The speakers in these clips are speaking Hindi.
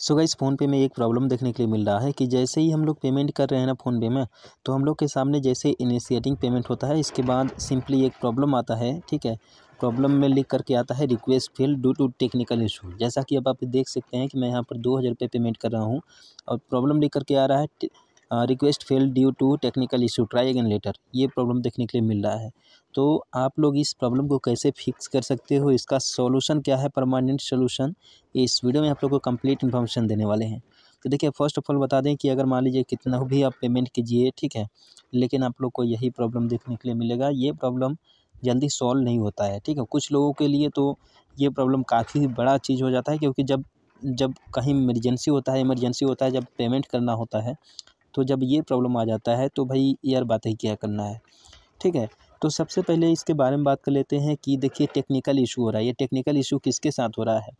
सो गाइस पे में एक प्रॉब्लम देखने के लिए मिल रहा है कि जैसे ही हम लोग पेमेंट कर रहे हैं ना फ़ोनपे में तो हम लोग के सामने जैसे इनिशिएटिंग पेमेंट होता है इसके बाद सिंपली एक प्रॉब्लम आता है ठीक है प्रॉब्लम में लिख करके आता है request fail due to technical issue जैसा कि अब आप देख सकते हैं कि मैं यहाँ पर दो हज़ार रुपये पेमेंट कर रहा हूँ और प्रॉब्लम लिख करके आ रहा है request fail due to technical issue try again later ये प्रॉब्लम देखने के लिए मिल रहा है तो आप लोग इस प्रॉब्लम को कैसे फिक्स कर सकते हो इसका सॉल्यूशन क्या है परमानेंट सॉल्यूशन इस वीडियो में आप लोग को कंप्लीट इन्फॉर्मेशन देने वाले हैं तो देखिए फर्स्ट ऑफ ऑल बता दें कि अगर मान लीजिए कितना भी आप पेमेंट कीजिए ठीक है लेकिन आप लोग को यही प्रॉब्लम देखने के लिए मिलेगा ये प्रॉब्लम जल्दी सॉल्व नहीं होता है ठीक है कुछ लोगों के लिए तो ये प्रॉब्लम काफ़ी बड़ा चीज़ हो जाता है क्योंकि जब जब कहीं इमरजेंसी होता है इमरजेंसी होता है जब पेमेंट करना होता है तो जब ये प्रॉब्लम आ जाता है तो भाई यार बात ही क्या करना है ठीक है तो सबसे पहले इसके बारे में बात कर लेते हैं कि देखिए टेक्निकल इशू हो रहा है ये टेक्निकल इशू किसके साथ हो रहा है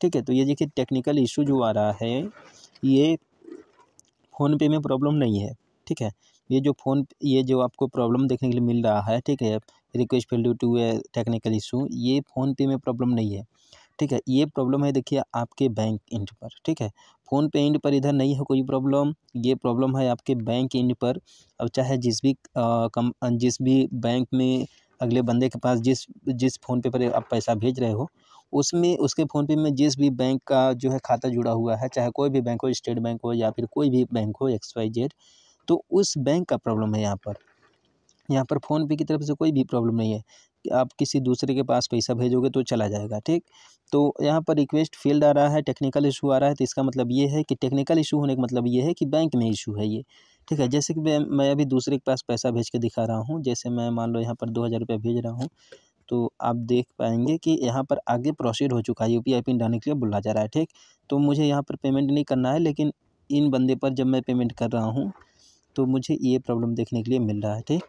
ठीक है तो ये देखिए टेक्निकल इशू जो आ रहा है ये फ़ोनपे में प्रॉब्लम नहीं है ठीक है ये जो फ़ोन ये जो आपको प्रॉब्लम देखने के लिए मिल रहा है ठीक है request fail due to a technical issue ये फ़ोनपे में प्रॉब्लम नहीं है ठीक है ये प्रॉब्लम है देखिए आपके बैंक इंड पर ठीक है फ़ोनपे इंड पर इधर नहीं है कोई प्रॉब्लम ये प्रॉब्लम है आपके बैंक इंड पर अब चाहे जिस भी आ, कम जिस भी बैंक में अगले बंदे के पास जिस जिस फ़ोनपे पर आप पैसा भेज रहे हो उसमें उसके फ़ोनपे में जिस भी बैंक का जो है खाता जुड़ा हुआ है चाहे कोई भी बैंक हो स्टेट बैंक हो या फिर कोई भी बैंक हो एक्स वाई जेड तो उस बैंक का प्रॉब्लम है यहाँ पर यहाँ पर फ़ोनपे की तरफ से कोई भी प्रॉब्लम नहीं है कि आप किसी दूसरे के पास पैसा भेजोगे तो चला जाएगा ठीक तो यहाँ पर रिक्वेस्ट फील्ड आ रहा है टेक्निकल इशू आ रहा है तो इसका मतलब ये है कि टेक्निकल इशू होने का मतलब ये है कि बैंक में इशू है ये ठीक है जैसे कि मैं अभी दूसरे के पास पैसा भेज के दिखा रहा हूँ जैसे मैं मान लो यहाँ पर दो हज़ार रुपये भेज रहा हूँ तो आप देख पाएंगे कि यहाँ पर आगे प्रोसीड हो चुका है यू पी पिन डालने के लिए बोला जा रहा है ठीक तो मुझे यहाँ पर पेमेंट नहीं करना है लेकिन इन बंदे पर जब मैं पेमेंट कर रहा हूँ तो मुझे ये प्रॉब्लम देखने के लिए मिल रहा है ठीक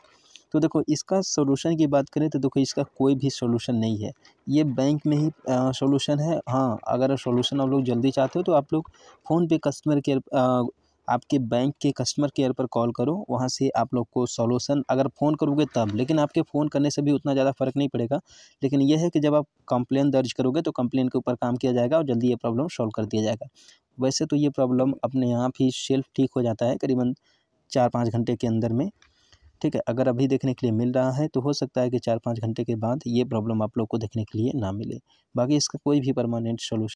तो देखो इसका सोलूशन की बात करें तो देखो इसका कोई भी सोलूशन नहीं है ये बैंक में ही सोलूशन है हाँ अगर सोलूशन आप लोग जल्दी चाहते हो तो आप लोग फ़ोन पे कस्टमर केयर आपके बैंक के कस्टमर केयर पर कॉल करो वहाँ से आप लोग को सोलूसन अगर फ़ोन करोगे तब लेकिन आपके फ़ोन करने से भी उतना ज़्यादा फ़र्क नहीं पड़ेगा लेकिन यह है कि जब आप कंप्लेन दर्ज करोगे तो कंप्लेन के ऊपर काम किया जाएगा और जल्दी ये प्रॉब्लम सॉल्व कर दिया जाएगा वैसे तो ये प्रॉब्लम अपने आप ही सेल्फ ठीक हो जाता है करीबन चार पाँच घंटे के अंदर में ठीक है अगर अभी देखने के लिए मिल रहा है तो हो सकता है कि चार पाँच घंटे के बाद ये प्रॉब्लम आप लोग को देखने के लिए ना मिले बाकी इसका कोई भी परमानेंट सोल्यूशन